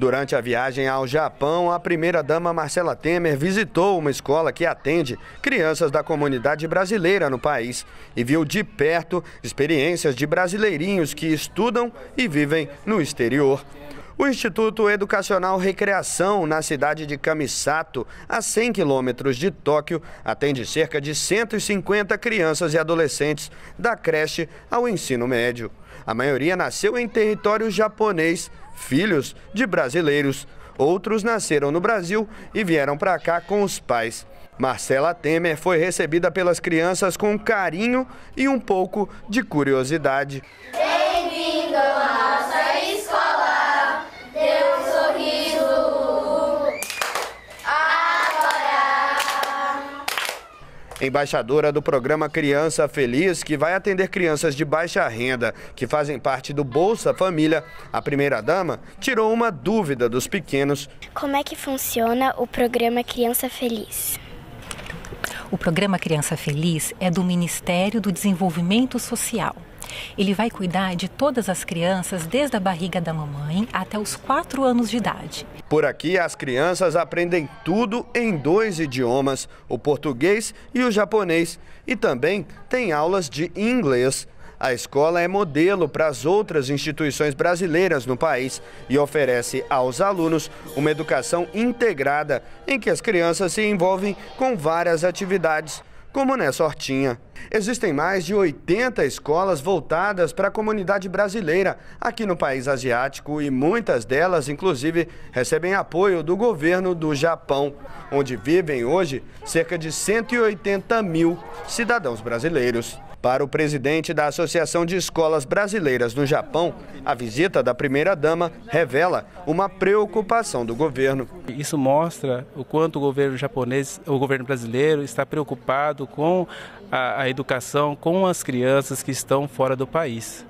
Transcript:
Durante a viagem ao Japão, a primeira-dama Marcela Temer visitou uma escola que atende crianças da comunidade brasileira no país e viu de perto experiências de brasileirinhos que estudam e vivem no exterior. O Instituto Educacional Recreação, na cidade de Kamisato, a 100 quilômetros de Tóquio, atende cerca de 150 crianças e adolescentes da creche ao ensino médio. A maioria nasceu em território japonês, filhos de brasileiros. Outros nasceram no Brasil e vieram para cá com os pais. Marcela Temer foi recebida pelas crianças com carinho e um pouco de curiosidade. embaixadora do programa Criança Feliz, que vai atender crianças de baixa renda que fazem parte do Bolsa Família, a primeira-dama tirou uma dúvida dos pequenos. Como é que funciona o programa Criança Feliz? O programa Criança Feliz é do Ministério do Desenvolvimento Social. Ele vai cuidar de todas as crianças, desde a barriga da mamãe até os 4 anos de idade. Por aqui, as crianças aprendem tudo em dois idiomas, o português e o japonês, e também tem aulas de inglês. A escola é modelo para as outras instituições brasileiras no país e oferece aos alunos uma educação integrada em que as crianças se envolvem com várias atividades como nessa é hortinha. Existem mais de 80 escolas voltadas para a comunidade brasileira aqui no país asiático e muitas delas, inclusive, recebem apoio do governo do Japão, onde vivem hoje cerca de 180 mil cidadãos brasileiros. Para o presidente da Associação de Escolas Brasileiras no Japão, a visita da primeira-dama revela uma preocupação do governo. Isso mostra o quanto o governo japonês, o governo brasileiro, está preocupado com a, a educação, com as crianças que estão fora do país.